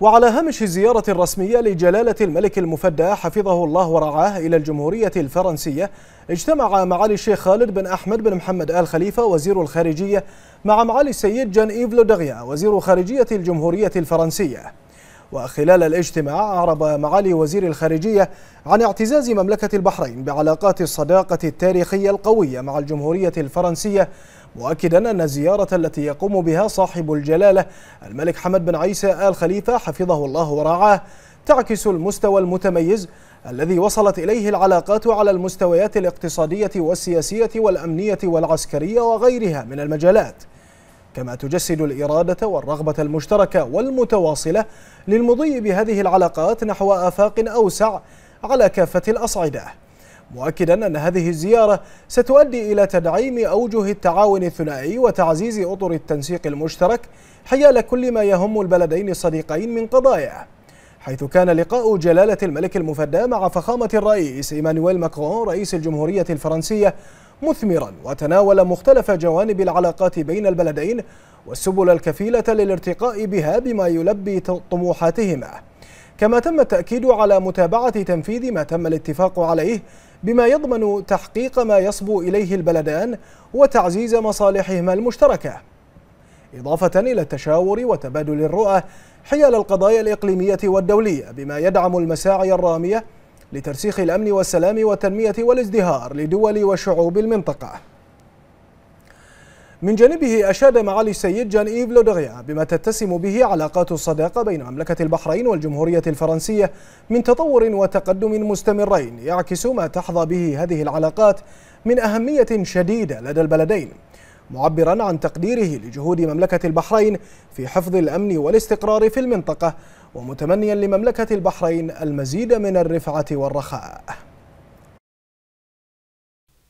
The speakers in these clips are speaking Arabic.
وعلى هامش الزيارة الرسمية لجلالة الملك المفدى حفظه الله ورعاه إلى الجمهورية الفرنسية اجتمع معالي الشيخ خالد بن أحمد بن محمد آل خليفة وزير الخارجية مع معالي السيد جان إيف لودغيا وزير خارجية الجمهورية الفرنسية وخلال الاجتماع أعرب معالي وزير الخارجية عن اعتزاز مملكة البحرين بعلاقات الصداقة التاريخية القوية مع الجمهورية الفرنسية مؤكدا أن الزيارة التي يقوم بها صاحب الجلالة الملك حمد بن عيسى آل خليفة حفظه الله ورعاه تعكس المستوى المتميز الذي وصلت إليه العلاقات على المستويات الاقتصادية والسياسية والأمنية والعسكرية وغيرها من المجالات كما تجسد الإرادة والرغبة المشتركة والمتواصلة للمضي بهذه العلاقات نحو آفاق أوسع على كافة الأصعدة مؤكدا أن هذه الزيارة ستؤدي إلى تدعيم أوجه التعاون الثنائي وتعزيز أطر التنسيق المشترك حيال كل ما يهم البلدين الصديقين من قضايا حيث كان لقاء جلالة الملك المفدى مع فخامة الرئيس إيمانويل ماكرون رئيس الجمهورية الفرنسية مثمرا وتناول مختلف جوانب العلاقات بين البلدين والسبل الكفيلة للارتقاء بها بما يلبي طموحاتهما كما تم التأكيد على متابعة تنفيذ ما تم الاتفاق عليه بما يضمن تحقيق ما يصبو إليه البلدان وتعزيز مصالحهما المشتركة إضافة إلى التشاور وتبادل الرؤى حيال القضايا الإقليمية والدولية بما يدعم المساعي الرامية لترسيخ الأمن والسلام والتنمية والازدهار لدول وشعوب المنطقة من جانبه أشاد معالي السيد جان إيف لودغيا بما تتسم به علاقات الصداقة بين مملكة البحرين والجمهورية الفرنسية من تطور وتقدم مستمرين يعكس ما تحظى به هذه العلاقات من أهمية شديدة لدى البلدين معبرا عن تقديره لجهود مملكة البحرين في حفظ الأمن والاستقرار في المنطقة ومتمنيا لمملكة البحرين المزيد من الرفعة والرخاء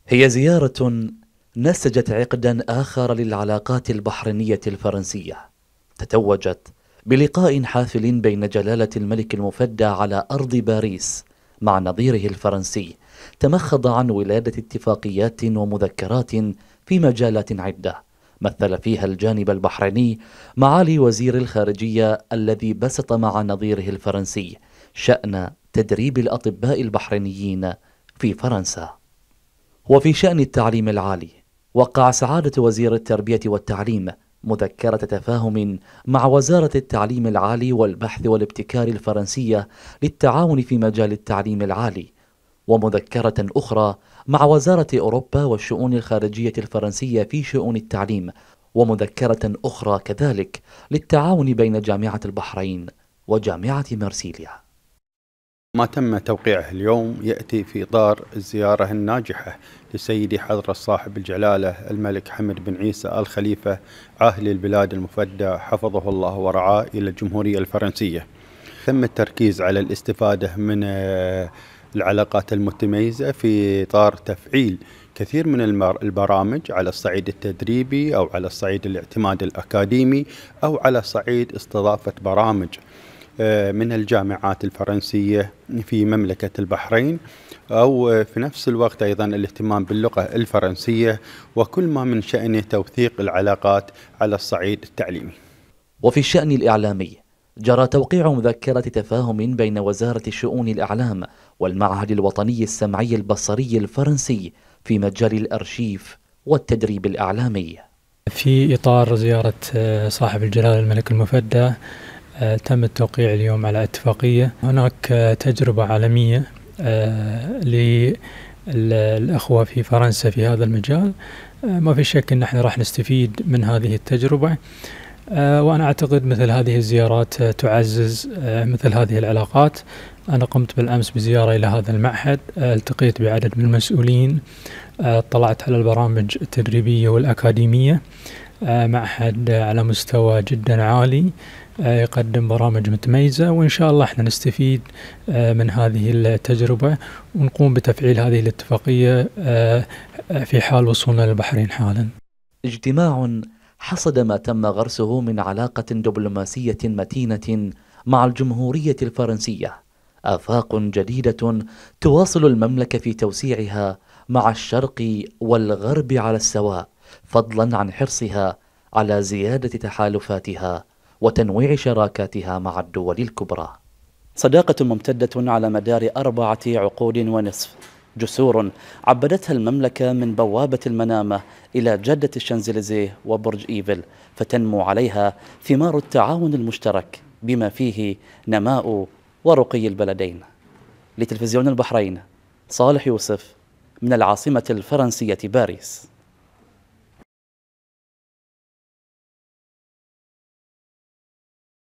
هي زيارة نسجت عقدا آخر للعلاقات البحرينية الفرنسية تتوجت بلقاء حافل بين جلالة الملك المفدى على أرض باريس مع نظيره الفرنسي تمخض عن ولادة اتفاقيات ومذكرات في مجالات عدة مثل فيها الجانب البحريني معالي وزير الخارجية الذي بسط مع نظيره الفرنسي شأن تدريب الأطباء البحرينيين في فرنسا وفي شأن التعليم العالي وقع سعادة وزير التربية والتعليم مذكرة تفاهم مع وزارة التعليم العالي والبحث والابتكار الفرنسية للتعاون في مجال التعليم العالي، ومذكرة أخرى مع وزارة أوروبا والشؤون الخارجية الفرنسية في شؤون التعليم، ومذكرة أخرى كذلك للتعاون بين جامعة البحرين وجامعة مرسيليا. ما تم توقيعه اليوم يأتي في إطار الزيارة الناجحة لسيدي حضرة صاحب الجلالة الملك حمد بن عيسى آل خليفة عاهل البلاد المفدى حفظه الله ورعاه إلى الجمهورية الفرنسية تم التركيز على الاستفادة من آه، العلاقات المتميزة في إطار تفعيل كثير من البرامج على الصعيد التدريبي أو على الصعيد الاعتماد الأكاديمي أو على صعيد استضافة برامج آه، من الجامعات الفرنسية في مملكة البحرين أو آه، في نفس الوقت أيضا الاهتمام باللغة الفرنسية وكل ما من شأنه توثيق العلاقات على الصعيد التعليمي وفي الشأن الإعلامي جرى توقيع مذكرة تفاهم بين وزارة شؤون الإعلام والمعهد الوطني السمعي البصري الفرنسي في مجال الأرشيف والتدريب الإعلامي في إطار زيارة آه، صاحب الجلالة الملك المفدى آه، تم التوقيع اليوم على اتفاقية هناك آه، تجربة عالمية آه، للأخوة في فرنسا في هذا المجال ما في شك أن احنا راح نستفيد من هذه التجربة وأنا أعتقد مثل هذه الزيارات تعزز مثل هذه العلاقات أنا قمت بالأمس بزيارة إلى هذا المعهد التقيت بعدد من المسؤولين اطلعت على البرامج التدريبية والأكاديمية معهد على مستوى جدا عالي آه، يقدم برامج متميزة وإن شاء الله احنا نستفيد آه، من هذه التجربة ونقوم بتفعيل هذه الاتفاقية آه، في حال وصولنا للبحرين حالا اجتماع حصد ما تم غرسه من علاقة دبلوماسية متينة مع الجمهورية الفرنسية آفاق جديدة تواصل المملكة في توسيعها مع الشرق والغرب على السواء فضلا عن حرصها على زياده تحالفاتها وتنويع شراكاتها مع الدول الكبرى. صداقه ممتده على مدار اربعه عقود ونصف، جسور عبدتها المملكه من بوابه المنامه الى جده الشانزليزيه وبرج ايفل، فتنمو عليها ثمار التعاون المشترك بما فيه نماء ورقي البلدين. لتلفزيون البحرين صالح يوسف من العاصمه الفرنسيه باريس.